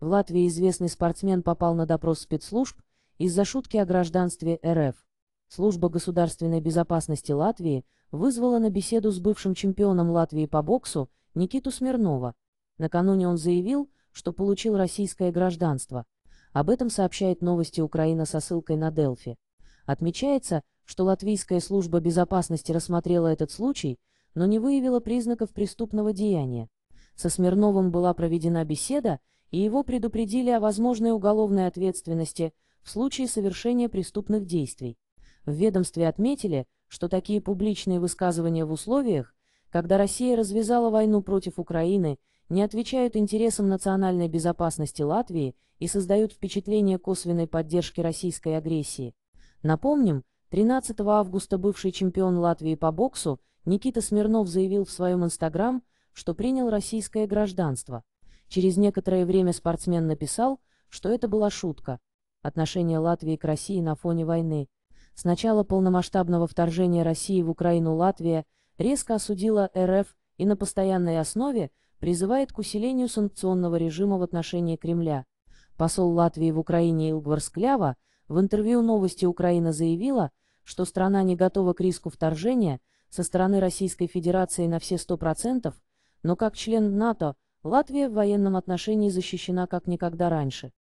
В Латвии известный спортсмен попал на допрос спецслужб из-за шутки о гражданстве РФ. Служба государственной безопасности Латвии вызвала на беседу с бывшим чемпионом Латвии по боксу Никиту Смирнова. Накануне он заявил, что получил российское гражданство. Об этом сообщает новости Украина со ссылкой на Делфи. Отмечается, что Латвийская служба безопасности рассмотрела этот случай, но не выявила признаков преступного деяния. Со Смирновым была проведена беседа, и его предупредили о возможной уголовной ответственности в случае совершения преступных действий. В ведомстве отметили, что такие публичные высказывания в условиях, когда Россия развязала войну против Украины, не отвечают интересам национальной безопасности Латвии и создают впечатление косвенной поддержки российской агрессии. Напомним, 13 августа бывший чемпион Латвии по боксу Никита Смирнов заявил в своем Инстаграм, что принял российское гражданство. Через некоторое время спортсмен написал, что это была шутка. Отношение Латвии к России на фоне войны. С начала полномасштабного вторжения России в Украину Латвия резко осудила РФ и на постоянной основе призывает к усилению санкционного режима в отношении Кремля. Посол Латвии в Украине Илгвар Клява в интервью «Новости Украина» заявила, что страна не готова к риску вторжения со стороны Российской Федерации на все 100%, но как член НАТО – Латвия в военном отношении защищена как никогда раньше.